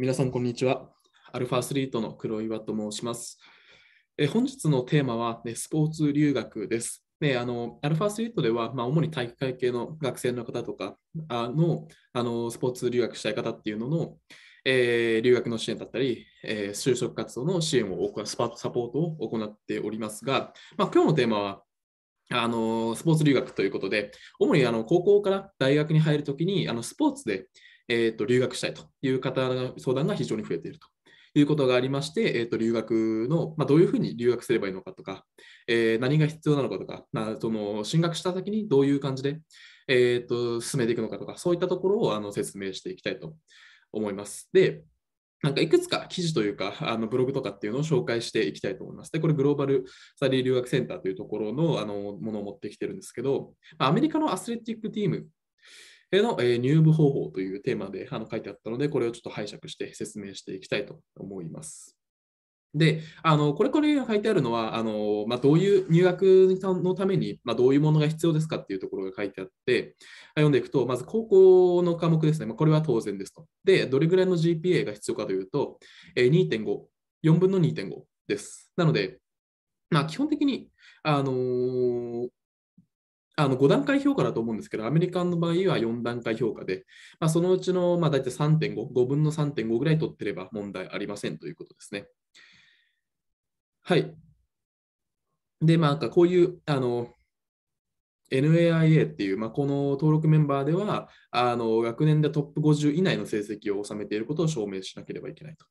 皆さん、こんにちは。アルファアスリートの黒岩と申します。え本日のテーマは、ね、スポーツ留学です。ね、あのアルファアスリートでは、まあ、主に体育会系の学生の方とかあのあのスポーツ留学したい方っていうのの、えー、留学の支援だったり、えー、就職活動の支援を行うサポートを行っておりますが、まあ、今日のテーマはあのスポーツ留学ということで、主にあの高校から大学に入るときにあのスポーツでえーと、留学したいという方の相談が非常に増えているということがありまして、えーと、留学の、まあ、どういうふうに留学すればいいのかとか、えー、何が必要なのかとか、まあ、その進学した先にどういう感じで、えーと、進めていくのかとか、そういったところをあの説明していきたいと思います。でなんかいくつか記事というか、あのブログとかっていうのを紹介していきたいと思います。で、これグローバルサリー留学センターというところのあのものを持ってきてるんですけど、アメリカのアスレティックチームの、え入部方法というテーマであの書いてあったので、これをちょっと拝借して説明していきたいと思います。で、あのこれこれが書いてあるのは、あのまあ、どういう入学のために、まあ、どういうものが必要ですかっていうところが書いてあって、読んでいくと、まず高校の科目ですね、まあ、これは当然ですと。で、どれぐらいの GPA が必要かというと、2.5、4分の2.5です。なので、まあ、基本的に、あのー、あの5段階評価だと思うんですけど、アメリカの場合は4段階評価で、まあ、そのうちのまあ大体3.5、5分の3.5ぐらい取ってれば問題ありませんということですね。はい。で、まあ、なんかこういうあの NAIA っていう、まあ、この登録メンバーではあの学年でトップ50以内の成績を収めていることを証明しなければいけないと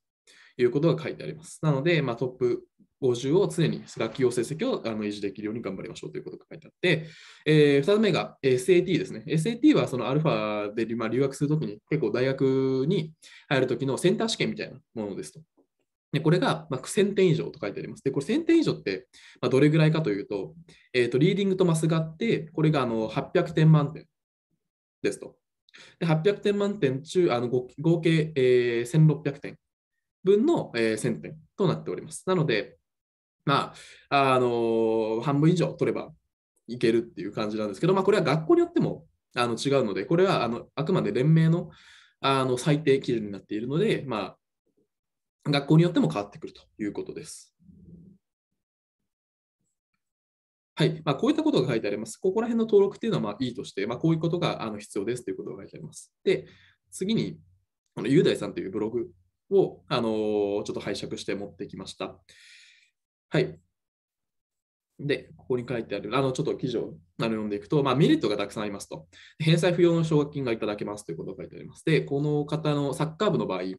いうことが書いてあります。なので、まあ、トップ50を常に学級用成績をあの維持できるように頑張りましょうということが書いてあって、えー、2つ目が SAT ですね。SAT はそのアルファで、留学するときに結構大学に入るときのセンター試験みたいなものですと。でこれが、まあ、1000点以上と書いてあります。で、これ1000点以上って、まあ、どれぐらいかというと、えーと、リーディングとマスがあって、これがあの800点満点ですと。で800点満点中、あの合計、えー、1600点分の、え1000点となっております。なので、まあ、あの半分以上取ればいけるっていう感じなんですけど、まあ、これは学校によってもあの違うので、これはあのあくまで連盟のあの最低基準になっているので、まあ、学校によっても変わってくるということです。はいまあ、こういったことが書いてあります。ここら辺の登録っていうのはまあいいとして、まあ、こういうことがあの必要ですということが書いてあります。で、次に、の雄大さんというブログを、あのちょっと拝借して持ってきました。はい。で、ここに書いてある、あの、ちょっと記事を読んでいくと、まあ、メリットがたくさんありますと。返済不要の奨学金がいただけますということが書いてあります。で、この方のサッカー部の場合、え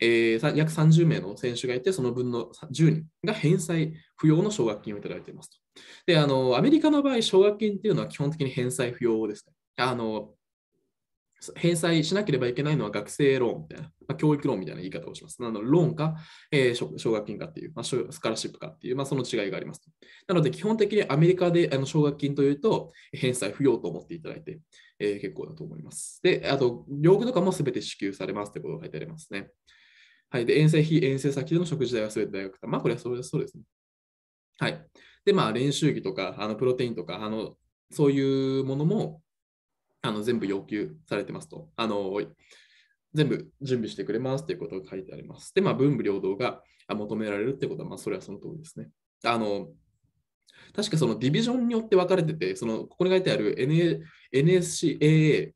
ー、約30名の選手がいて、その分の10人が返済不要の奨学金をいただいていますと。で、あの、アメリカの場合、奨学金っていうのは基本的に返済不要ですね。あの、返済しなければいけないのは学生ローンみたいな、まあ、教育ローンみたいな言い方をします。なので、ローンか、えー、奨学金かっていう、まあ、スカラシップかっていう、まあ、その違いがあります。なので、基本的にアメリカであの奨学金というと、返済不要と思っていただいて、えー、結構だと思います。で、あと、領具とかも全て支給されますってことが書いてありますね。はい。で、遠征費、遠征先での食事代は全て大学まあ、これはそうですね。はい。で、まあ、練習着とか、あのプロテインとか、あのそういうものもあの全部要求されてますと。あの全部準備してくれますということが書いてあります。で、まあ、文武両道が求められるってことは、まあ、それはその通りですね。あの確かそのディビジョンによって分かれてて、そのここに書いてある n NSCAA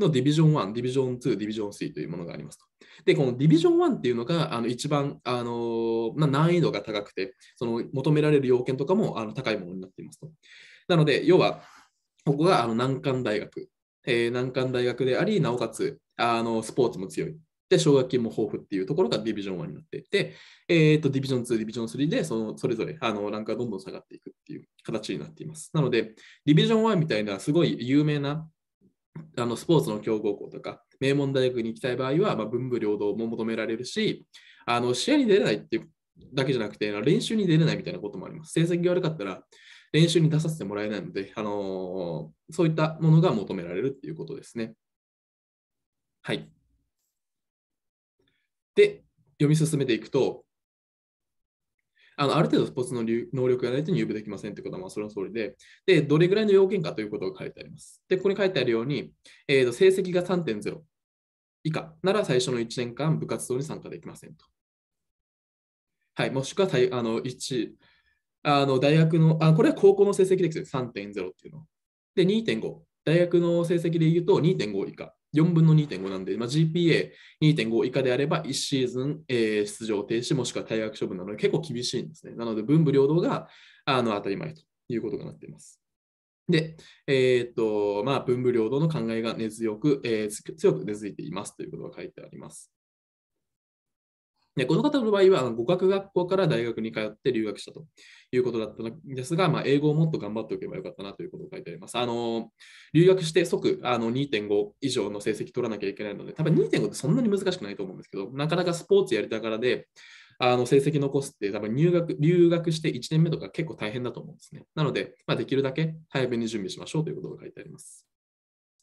のディビジョン1、ディビジョン2、ディビジョン3というものがありますと。で、このディビジョン1っていうのがあの一番あの、まあ、難易度が高くて、その求められる要件とかもあの高いものになっていますと。なので、要は僕はあの難関大学、えー、難関大学であり、なおかつあのスポーツも強い。で、奨学金も豊富っていうところがディビジョン1になっていて、えっ、ー、と、ディビジョン2、ディビジョン3で、その、それぞれ、あの、ランクがどんどん下がっていくっていう形になっています。なので、ディビジョン1みたいな、すごい有名な、あの、スポーツの強豪校とか、名門大学に行きたい場合は、まあ、文武両道も求められるし、あの、試合に出れないっていうだけじゃなくて、練習に出れないみたいなこともあります。成績が悪かったら、練習に出させてもらえないので、あのー、そういったものが求められるっていうことですね。はい。で、読み進めていくと、あのある程度スポーツの能力がないと入部できませんってことはまあその通りで、で、どれぐらいの要件かということが書いてあります。で、ここに書いてあるように、えー、と成績が3.0以下なら最初の1年間部活動に参加できませんと。はい、もしくはあの1あの大学のあ、これは高校の成績ですよ、3.0っていうの。で、2.5。大学の成績で言うと2.5以下。4分の2.5なんで、まあ、GPA2.5 以下であれば1シーズン、えー、出場停止もしくは退学処分なので結構厳しいんですね。なので文武両道があの当たり前ということになっています。で、えー、っとまあ、文武両道の考えが根強く、えー、強く根付いていますということが書いてあります。でこの方の場合は語学学校から大学に通って留学したということだったんですが、まあ、英語をもっと頑張っておけばよかったなということを書いてあります。あの留学して即あの2.5以上の成績取らなきゃいけないので、多分2.5ってそんなに難しくないと思うんですけど、なかなかスポーツやりたからで、あの成績残すって多分入学留学して1年目とか結構大変だと思うんですね。なので、まあ、できるだけ早めに準備しましょうということが書いてあります。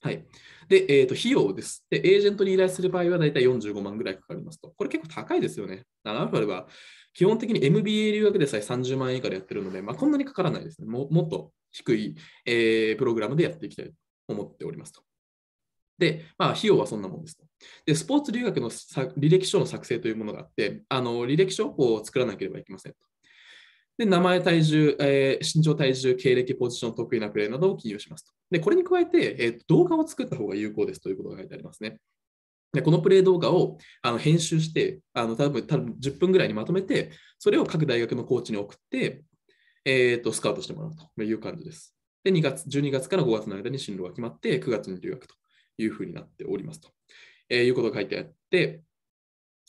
はい。で、えー、と費用です。で、エージェントに依頼する場合はだいたい45万ぐらいかかりますと。これ結構高いですよね。アルファルは基本的に MBA 留学でさえ30万円以下でやってるので、まあ、こんなにかからないですね。もっと低い、えー、プログラムでやっていきたいと思っておりますと。で、まあ、費用はそんなもんですと。で、スポーツ留学の履歴書の作成というものがあって、あの履歴書を作らなければいけませんと。で、名前、体重、えー、身長、体重、経歴、ポジション、得意なプレーなどを記入しますと。で、これに加えて、えー、動画を作った方が有効ですということが書いてありますね。でこのプレー動画をあの編集して、あの多分多分10分ぐらいにまとめて、それを各大学のコーチに送って、えーと、スカウトしてもらうという感じです。で、2月、12月から5月の間に進路が決まって、9月に留学というふうになっておりますと、えー、いうことが書いてあって、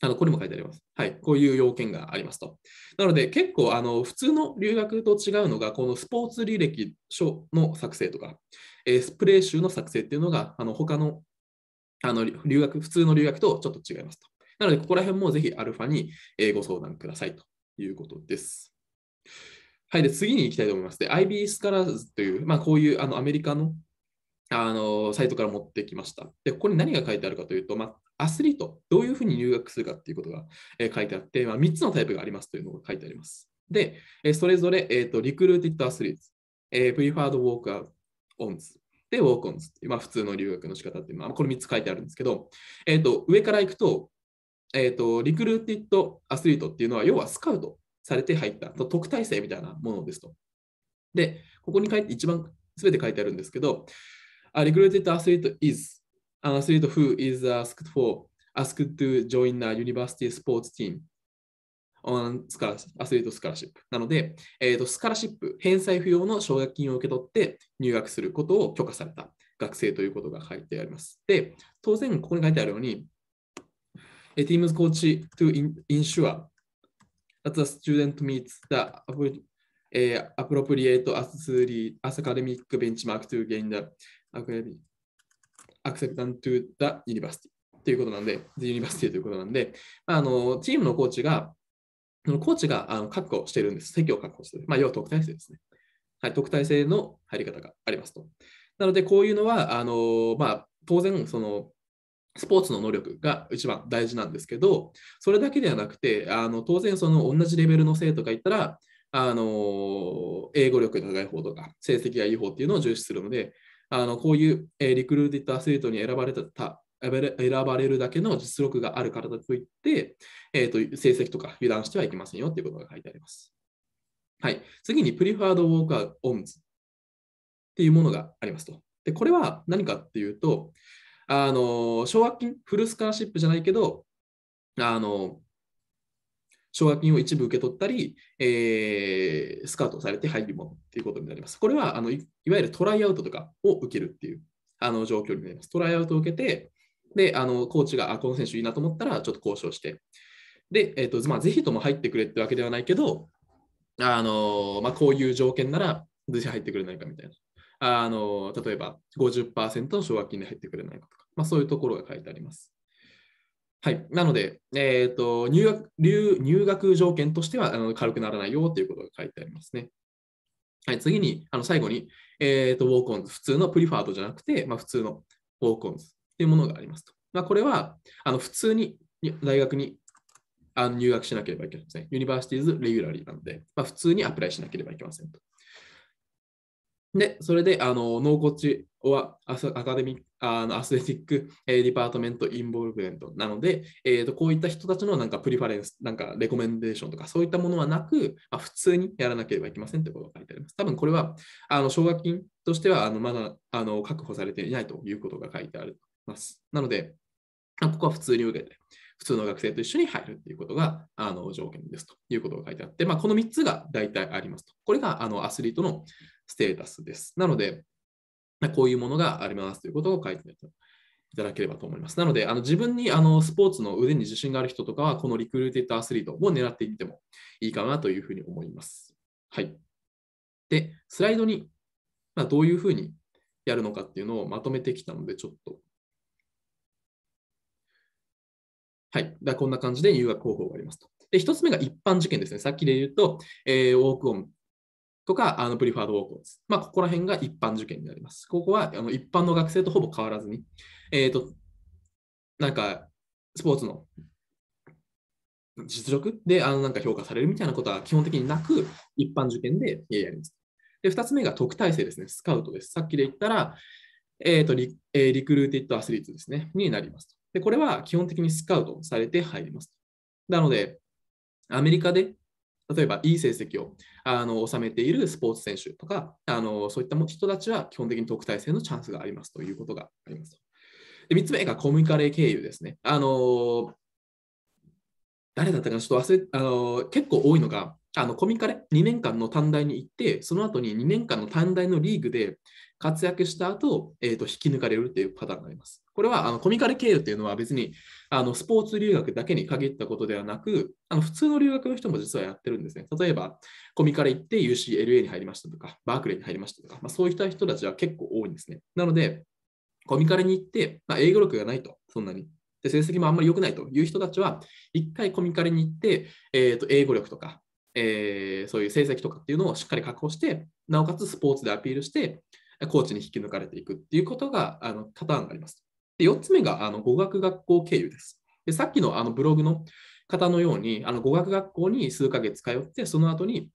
あのこれも書いてあります。はい、こういう要件がありますと。なので、結構あの普通の留学と違うのが、このスポーツ履歴書の作成とか、えー、プレー集の作成っていうのが、あの他のあの留学普通の留学とちょっと違いますと。なので、ここら辺もぜひアルファにご相談くださいということです。はい、で次に行きたいと思います。で、IB スカラーズという、まあ、こういうあのアメリカのあのサイトから持ってきました。で、ここに何が書いてあるかというと、まあ、アスリート、どういうふうに入学するかっていうことが、え書いてあって、まあ、3つのタイプがありますというのが書いてあります。で、えそれぞれ、えーと、リクルーティッドアスリート、えー、プリファードウォークアオンズ、で、ウォークオンズまあ、普通の留学の仕方っていう、まあ、これ3つ書いてあるんですけど、えーと、上からいくと、えーと、とリクルーティッドアスリートっていうのは、要はスカウトされて入った特待生みたいなものですと。で、ここに書いて一番全て書いてあるんですけど、リクルーティッドアスリート is an athlete who is asked for asked to join a university sports team on scholarship, athlete s c h o なので、えーと、スカラシップ、返済不要の奨学金を受け取って入学することを許可された学生ということが書いてあります。で、当然ここに書いてあるように、Teams coach to ensure that the student meets the appropriate academic benchmark to gain the academic アクセ e p t a n c e to t ということなんで、the university ということなんで、あのチームのコーチが、コーチがあの確保しているんです。席を確保している。まあ、要は特待生ですね。はい、特待生の入り方がありますと。なので、こういうのは、あのまあ、当然、その、スポーツの能力が一番大事なんですけど、それだけではなくて、あの当然その同じレベルの生徒がいたら、あの英語力の高い方とか成績がいい方っていうのを重視するので、あのこういう、えー、リクルーティッドアスリートに選ばれた選ばれるだけの実力がある方といって、えーと、成績とか油断してはいけませんよということが書いてあります。はい、次に、プリファードウォーカーオンズっていうものがありますと。でこれは何かっていうと、あの奨学金、フルスカーシップじゃないけど、あの奨学金を一部受け取ったり、えー、スカウトされて入り物っていうことになります。これはあのいわゆるトライアウトとかを受けるっていうあの状況になります。トライアウトを受けて、で、あのコーチがあこの選手いいなと思ったら、ちょっと交渉して、で、えーとまあ、ぜひとも入ってくれってわけではないけど、あのまあ、こういう条件なら、ぜひ入ってくれないかみたいな。あの例えば50%の奨学金で入ってくれないかとか、まあ、そういうところが書いてあります。はい、なので、えーと入学留、入学条件としてはあの軽くならないよということが書いてありますね。はい、次に、あの最後に、えーと、ウォーコンズ、普通のプリファードじゃなくて、まあ、普通のウォーコンズというものがありますと。まあ、これはあの普通に大学にあの入学しなければいけません。ユニバーシティーズ・レギュラリーなので、まあ、普通にアプライしなければいけませんと。で、それで、あの、納骨はアスアカデミック、あのアスレティック、えー、ディパートメント、インボルブメントなので、えーと、こういった人たちのなんかプリファレンス、なんかレコメンデーションとかそういったものはなく、まあ、普通にやらなければいけませんということが書いてあります。多分これは、あの奨学金としてはあのまだあの確保されていないということが書いてあります。なので、ここは普通に受けて、普通の学生と一緒に入るということがあの条件ですということが書いてあって、まあ、この3つが大体ありますと。これがあのアスリートのステータスです。なので、こういうものがありますということを書いていただければと思います。なので、あの自分にあのスポーツの腕に自信がある人とかは、このリクルーテッドアスリートを狙ってみてもいいかなというふうに思います。はい。で、スライドに、まあ、どういうふうにやるのかっていうのをまとめてきたので、ちょっと。はい。だこんな感じで入学方法がありますと。で、1つ目が一般受験ですね。さっきで言うと、えー、ウォークオンとか、あのプリファードウォーコーズ。まあ、ここら辺が一般受験になります。ここはあの一般の学生とほぼ変わらずに、えっ、ー、と、なんか、スポーツの実力であのなんか評価されるみたいなことは基本的になく、一般受験でやります。で、2つ目が特待生ですね、スカウトです。さっきで言ったら、えーとリえリクルーティッドアスリートですね、になります。で、これは基本的にスカウトされて入ります。なので、アメリカで例えばいい成績をあの収めているスポーツ選手とかあのそういった人たちは基本的に特待生のチャンスがありますということがあります。で3つ目がコミカレ経由ですね。あの誰だったかちょっと忘れあの結構多いのがあのコミカレ2年間の短大に行って、その後に2年間の短大のリーグで活躍した後、えー、と引き抜かれるというパターンになります。これはあのコミカレ経由というのは別にあのスポーツ留学だけに限ったことではなく、あの普通の留学の人も実はやってるんですね。例えば、コミカレ行って UCLA に入りましたとか、バークレーに入りましたとか、まあ、そういった人たちは結構多いんですね。なので、コミカレに行って、まあ、英語力がないと、そんなに。で成績もあんまり良くないという人たちは、一回コミカレに行って、えー、と英語力とか、えー、そういう成績とかっていうのをしっかり確保して、なおかつスポーツでアピールして、コーチに引き抜かれていくっていうことがあのパターンがあります。で4つ目があの語学学校経由です。でさっきのあのブログの方のように、あの語学学校に数ヶ月通って、その後に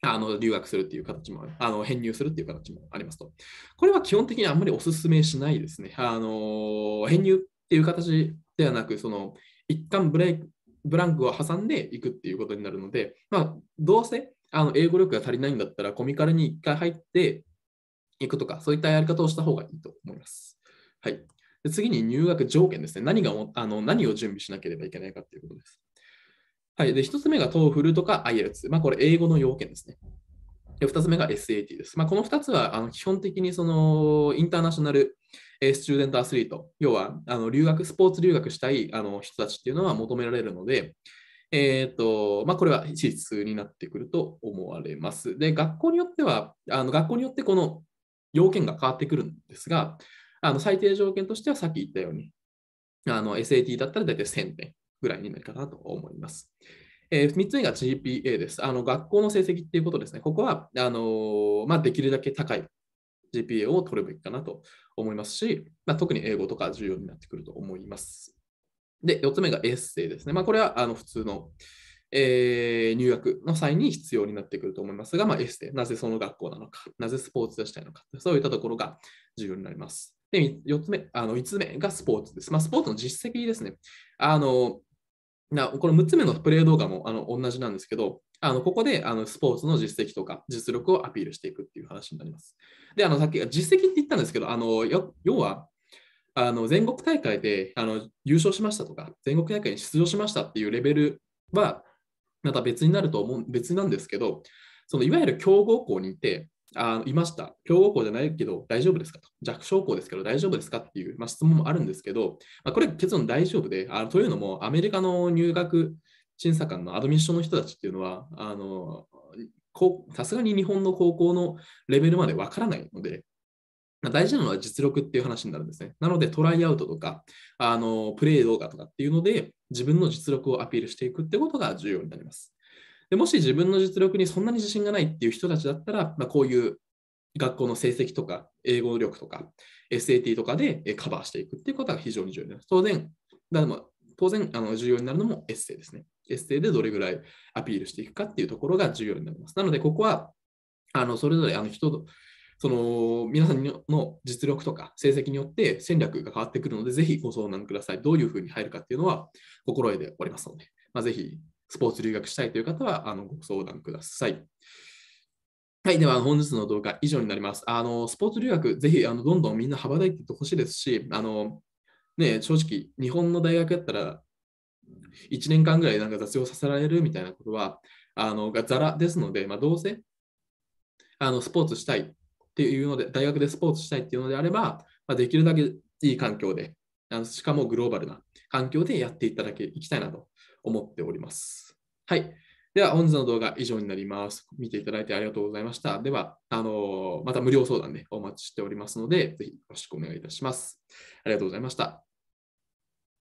あの留学するっていう形も、あの編入するっていう形もありますと。これは基本的にあんまりお勧めしないですね。あの編入っていう形ではなく、その一貫ブレイクブランクを挟んでいくっていうことになるので、まあ、どうせあの英語力が足りないんだったらコミカルに1回入っていくとか、そういったやり方をした方がいいと思います。はい、で次に入学条件ですね。何があの何を準備しなければいけないかということです。はい、で1つ目が TOEFL とか IELTS。まあ、これ英語の要件ですね。で2つ目が SAT です。まあ、この2つはあの基本的にそのインターナショナルスチューデントアスリート、要はあの留学スポーツ留学したいあの人たちっていうのは求められるので、えーとまあ、これは事実になってくると思われます。で、学校によっては、あの学校によってこの要件が変わってくるんですが、あの最低条件としてはさっき言ったように、SAT だったら大体1000点ぐらいになるかなと思います。えー、3つ目が GPA です。あの学校の成績っていうことですね。ここはあのー、まあ、できるだけ高い GPA を取るべきかなと思いますし、まあ、特に英語とか重要になってくると思います。で、4つ目がエッセイですね。まあ、これはあの普通の、えー、入学の際に必要になってくると思いますが、まあ、エッセイ、なぜその学校なのか、なぜスポーツをしたいのか、そういったところが重要になります。で、4つ目、あの5つ目がスポーツです。まあ、スポーツの実績ですね。あのなこの6つ目のプレイ動画もあの同じなんですけど、あのここであのスポーツの実績とか実力をアピールしていくっていう話になります。で、あのさっき実績って言ったんですけど、あの要はあの全国大会であの優勝しましたとか、全国大会に出場しましたっていうレベルはまた別になると思う、別なんですけど、そのいわゆる強豪校にいて、あいました。強豪校じゃないけど大丈夫ですかと。弱小校ですけど大丈夫ですかっていう、まあ、質問もあるんですけど、まあ、これ結論大丈夫で、あというのもアメリカの入学審査官のアドミッションの人たちっていうのは、あのさすがに日本の高校のレベルまでわからないので、まあ、大事なのは実力っていう話になるんですね。なので、トライアウトとか、あのプレイ動画とかっていうので、自分の実力をアピールしていくってことが重要になります。でもし自分の実力にそんなに自信がないっていう人たちだったら、まあ、こういう学校の成績とか、英語力とか、SAT とかでカバーしていくっていうことが非常に重要です。当然、だも当然あの重要になるのもエッセイですね。エッセイでどれぐらいアピールしていくかっていうところが重要になります。なので、ここはあのそれぞれあの人その皆さんの実力とか成績によって戦略が変わってくるので、ぜひご相談ください。どういうふうに入るかっていうのは心得ておりますので、まあ、ぜひスポーツ留学したいという方は、あの、ご相談ください。はい、では本日の動画以上になります。あのスポーツ留学、ぜひあのどんどんみんな羽ばたいていってほしいですし、あのね、正直、日本の大学やったら1年間ぐらいなんか雑用させられるみたいなことはあのがざらですので、まあ、どうせあのスポーツしたいっていうので、大学でスポーツしたいっていうのであれば、まあ、できるだけいい環境で、あのしかもグローバルな環境でやっていただきいきたいなと思っております。はい。では、本日の動画以上になります。見ていただいてありがとうございました。では、あのまた無料相談でお待ちしておりますので、ぜひよろしくお願いいたします。ありがとうございました。